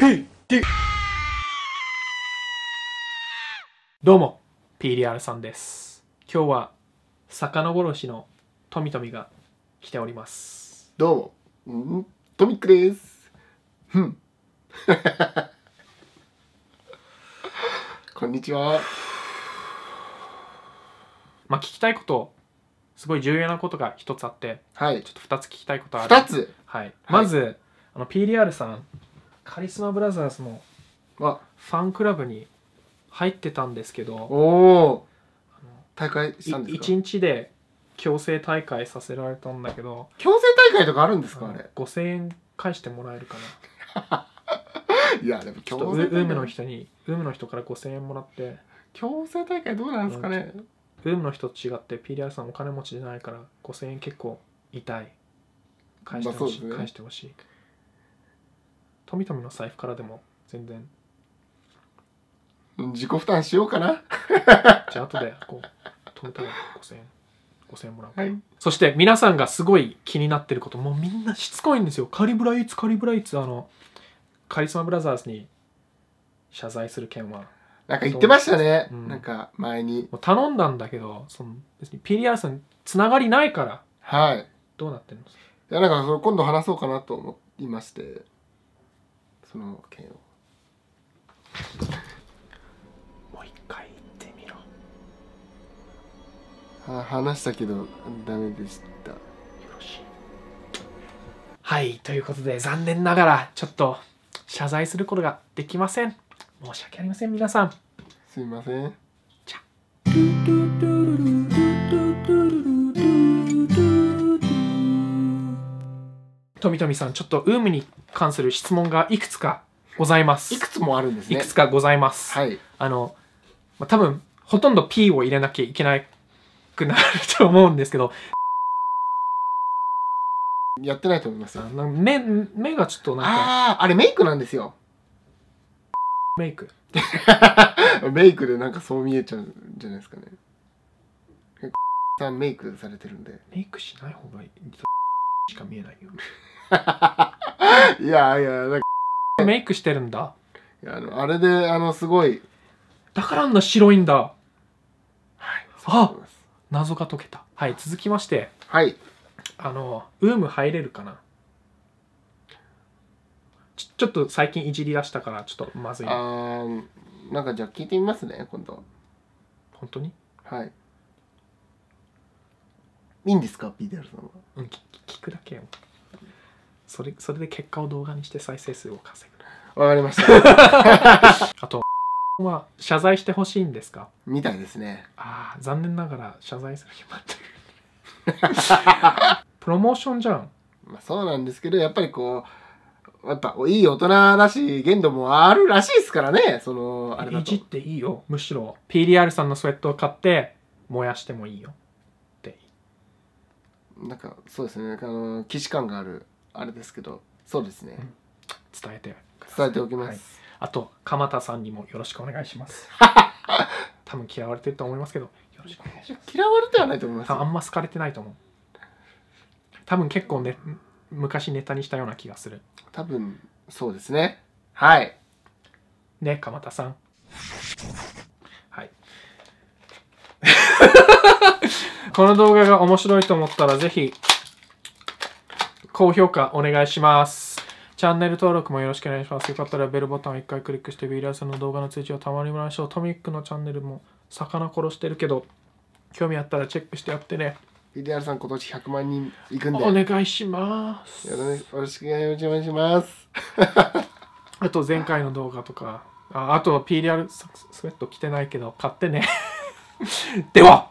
PT! どうも、PDR さんです。今日は、魚殺しのトミトミが来ております。どうも、んトミックです。うん。こんにちは。まあ、聞きたいこと、すごい重要なことが一つあって、はい、ちょっと二つ聞きたいことある。二つはい。まず、はい、あの、PDR さん、カリスマブラザーズのあファンクラブに入ってたんですけどおお大会したんですか1日で強制大会させられたんだけど強制大会とかあるんですかあれ5000円返してもらえるかな いやでも強制大会ウームの人にウームの人から5000円もらって強制大会どうなんですかねウームの人と違って PDR さんお金持ちじゃないから5000円結構痛い返してほしい、まあね、返してほしい富富の財布からでも全然自己負担しようかなじゃあ後でこう富富5000円5000円もらう、はい、そして皆さんがすごい気になってることもうみんなしつこいんですよカリブライツカリブライツあのカリスマブラザーズに謝罪する件はなんか言ってましたね、うん、なんか前に頼んだんだけどその別に PDR さんつながりないからはいどうなってるんですかいやなんかそれ今度話そうかなと思いましてその件をもう一回言ってみろは話したけどダメでしたよろしいはいということで残念ながらちょっと謝罪することができません申し訳ありません皆さんすいませんじゃ富富さん、ちょっとウームに関する質問がいくつかございます。いくつもあるんですね。いくつかございます。はい。あの、まあ、多分、ほとんど P を入れなきゃいけなくなると思うんですけど、やってないと思いますよ。目、目がちょっとなんか。ああ、あれメイクなんですよ。メイク。メイクでなんかそう見えちゃうんじゃないですかね。さんメイクされてるんで。メイクしない方がいい。しか見えないよ。いやいや、なんか。メイクしてるんだ。いや、あれで、あの、すごい。だからあんな白いんだ。はい。あ謎が解けた。はい、続きまして。はい。あの、ウーム入れるかなちちょっと最近いじり出したから、ちょっとまずい。あなんかじゃあ聞いてみますね、今度。本当にはい。いいんですか p d r さんはうん聞聞くだけよそれそれで結果を動画にして再生数を稼ぐわかりました あとは謝罪してほしいんですかみたいですねああ残念ながら謝罪する暇って プロモーションじゃんまあそうなんですけどやっぱりこうやっぱいい大人らしい限度もあるらしいですからねそのあれだいじっていいよむしろ PDR さんのスウェットを買って燃やしてもいいよなんかそうですねあの既視感があるあれですけどそうですね、うん、伝えて伝えておきます、はい、あと鎌田さんにもよろしくお願いします 多分嫌われてると思いますけどよろしくお願いします嫌われてはないと思いますあんま好かれてないと思う多分結構ね昔ネタにしたような気がする多分そうですねはいね鎌田さんこの動画が面白いと思ったらぜひ、高評価お願いします。チャンネル登録もよろしくお願いします。よかったらベルボタンを1回クリックして、ビーラーさんの動画の通知をたまにもらいましょう。トミックのチャンネルも魚殺してるけど、興味あったらチェックしてやってね。ビデアさん今年100万人いくんで。お願いします。よろしくお願いします。あと前回の動画とか、ああと PDR スウェット着てないけど買ってね。では